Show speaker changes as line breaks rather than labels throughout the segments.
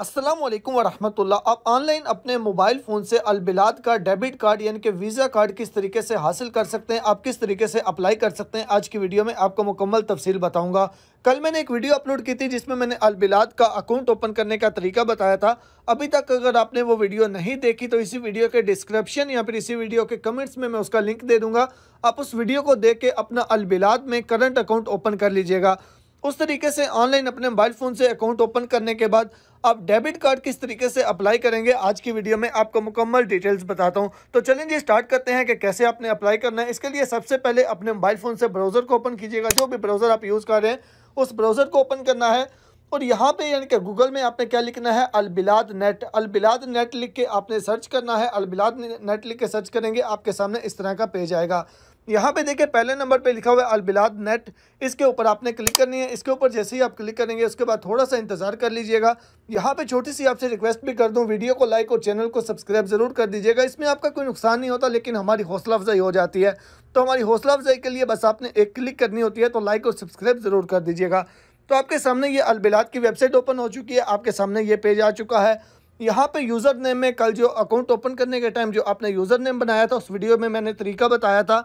असलम वरहमल आप ऑनलाइन अपने मोबाइल फ़ोन से अलबिलाद का डेबिट कार्ड यानी कि वीज़ा कार्ड किस तरीके से हासिल कर सकते हैं आप किस तरीके से अप्लाई कर सकते हैं आज की वीडियो में आपको मुकम्मल तफसील बताऊंगा कल मैंने एक वीडियो अपलोड की थी जिसमें मैंने अलबिलाद का अकाउंट ओपन करने का तरीका बताया था अभी तक अगर आपने वो वीडियो नहीं देखी तो इसी वीडियो के डिस्क्रिप्शन या फिर इसी वीडियो के कमेंट्स में मैं उसका लिंक दे दूँगा आप उस वीडियो को देख के अपना अलबिलाद में करंट अकाउंट ओपन कर लीजिएगा उस तरीके से ऑनलाइन अपने मोबाइल फ़ोन से अकाउंट ओपन करने के बाद आप डेबिट कार्ड किस तरीके से अप्लाई करेंगे आज की वीडियो में आपको मुकम्मल डिटेल्स बताता हूं तो चलें जी स्टार्ट करते हैं कि कैसे आपने अप्लाई करना है इसके लिए सबसे पहले अपने मोबाइल फ़ोन से ब्राउज़र को ओपन कीजिएगा जो भी ब्राउज़र आप यूज़ कर रहे हैं उस ब्राउज़र को ओपन करना है और यहाँ पे यानी कि गूगल में आपने क्या लिखना है अलबिलाद नेट अलबिलाद नेट लिख के आपने सर्च करना है अलबिलाद नेट लिख के सर्च करेंगे आपके सामने इस तरह का पेज आएगा यहाँ पे देखिए पहले नंबर पे लिखा हुआ है अलबिलाद नेट इसके ऊपर आपने क्लिक करनी है इसके ऊपर जैसे ही आप क्लिक करेंगे उसके बाद थोड़ा सा इंतज़ार कर लीजिएगा यहाँ पे छोटी सी आपसे रिक्वेस्ट भी कर दूँ वीडियो को लाइक और चैनल को सब्सक्राइब ज़रूर कर दीजिएगा इसमें आपका कोई नुकसान नहीं होता लेकिन हमारी हौसला अफजाई हो जाती है तो हमारी हौसला अफजाई के लिए बस आपने एक क्लिक करनी होती है तो लाइक और सब्सक्राइब ज़रूर कर दीजिएगा तो आपके सामने ये अलबिलाद की वेबसाइट ओपन हो चुकी है आपके सामने ये पेज आ चुका है यहाँ पे यूज़र नेम में कल जो अकाउंट ओपन करने के टाइम जो आपने यूज़र नेम बनाया था उस वीडियो में मैंने तरीका बताया था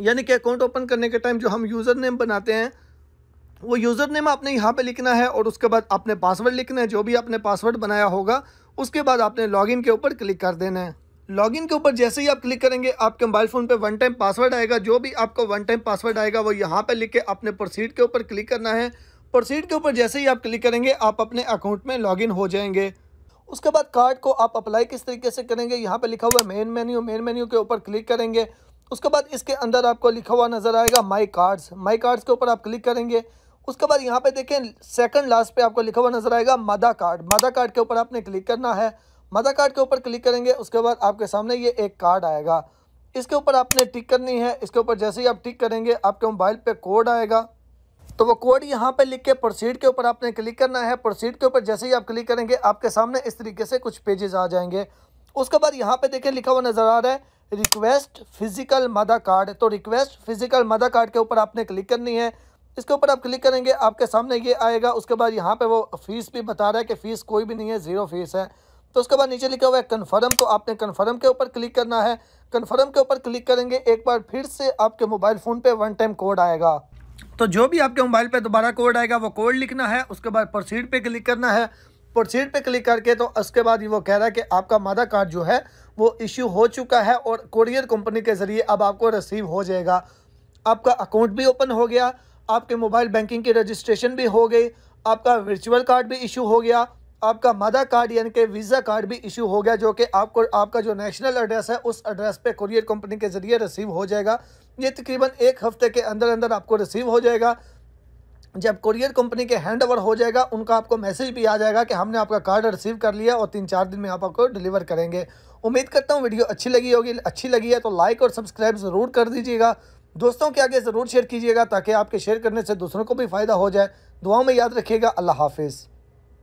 यानी कि अकाउंट ओपन करने के टाइम जो हम यूज़र नेम बनाते हैं वो यूज़र नेम आपने यहाँ पे लिखना है और उसके बाद आपने पासवर्ड लिखना है जो भी आपने पासवर्ड बनाया होगा उसके बाद आपने लॉगिन के ऊपर क्लिक कर देना है लॉगिन के ऊपर जैसे ही आप क्लिक करेंगे आपके मोबाइल फ़ोन पे वन टाइम पासवर्ड आएगा जो भी आपको वन टाइम पासवर्ड आएगा वो यहाँ पर लिख के अपने प्रोसीड के ऊपर क्लिक करना है प्रोसीड के ऊपर जैसे ही आप क्लिक करेंगे आप अपने अकाउंट में लॉगिन हो जाएंगे उसके बाद कार्ड को आप अप्लाई किस तरीके से करेंगे यहाँ पर लिखा हुआ है मेन मेन्यू मेन मेन्यू के ऊपर क्लिक करेंगे उसके बाद इसके अंदर आपको लिखा हुआ नज़र आएगा माई कार्ड्स माई कार्ड्स के ऊपर आप क्लिक करेंगे उसके बाद यहाँ पे देखें सेकंड लास्ट पे आपको लिखा हुआ नज़र आएगा मदा कार्ड मदा कार्ड के ऊपर आपने क्लिक करना है मदा कार्ड के ऊपर क्लिक करेंगे उसके बाद आपके सामने ये एक कार्ड आएगा इसके ऊपर आपने टिक करनी है इसके ऊपर जैसे ही आप टिक करेंगे आपके मोबाइल पर कोड आएगा तो वो कोड यहाँ पे लिख के प्रोसीड के ऊपर आपने क्लिक करना है प्रोसीड के ऊपर जैसे ही आप क्लिक करेंगे आपके सामने इस तरीके से कुछ पेजेस आ जाएंगे उसके बाद यहाँ पे देखें लिखा हुआ नज़र आ रहा है रिक्वेस्ट फिजिकल मदा कार्ड तो रिक्वेस्ट फिजिकल मदा कार्ड के ऊपर आपने क्लिक करनी है इसके ऊपर आप क्लिक करेंगे आपके सामने ये आएगा उसके बाद यहाँ पे वो फ़ीस भी बता रहा है कि फ़ीस कोई भी नहीं है ज़ीरो फीस है तो उसके बाद नीचे लिखा हुआ है कन्फर्म तो आपने कन्फर्म के ऊपर क्लिक करना है कन्फर्म के ऊपर क्लिक करेंगे एक बार फिर से आपके मोबाइल फ़ोन पे वन टाइम कोड आएगा तो जो भी आपके मोबाइल पे दोबारा कोड आएगा वो कोड लिखना है उसके बाद प्रोसीड पे क्लिक करना है प्रोसीड पे क्लिक करके तो उसके बाद वो कह रहा है कि आपका मादा कार्ड जो है वो इश्यू हो चुका है और कोरियर कंपनी के ज़रिए अब आपको रिसीव हो जाएगा आपका अकाउंट भी ओपन हो गया आपके मोबाइल बैंकिंग की रजिस्ट्रेशन भी हो गई आपका वर्चुअल कार्ड भी इशू हो गया आपका मदर कार्ड यानी कि वीज़ा कार्ड भी इशू हो गया जो कि आपको आपका जो नेशनल एड्रेस है उस एड्रेस पे कुरियर कंपनी के ज़रिए रिसीव हो जाएगा ये तकरीबन एक हफ़्ते के अंदर अंदर आपको रिसीव हो जाएगा जब कुरियर कंपनी के हैंड ओवर हो जाएगा उनका आपको मैसेज भी आ जाएगा कि हमने आपका कार्ड रिसीव कर लिया और तीन चार दिन में आप आपको डिलीवर करेंगे उम्मीद करता हूँ वीडियो अच्छी लगी होगी अच्छी लगी है तो लाइक और सब्सक्राइब ज़रूर कर दीजिएगा दोस्तों के आगे ज़रूर शेयर कीजिएगा ताकि आपके शेयर करने से दूसरों को भी फ़ायदा हो जाए दुआओं में याद रखिएगा अल्लाह हाफिज़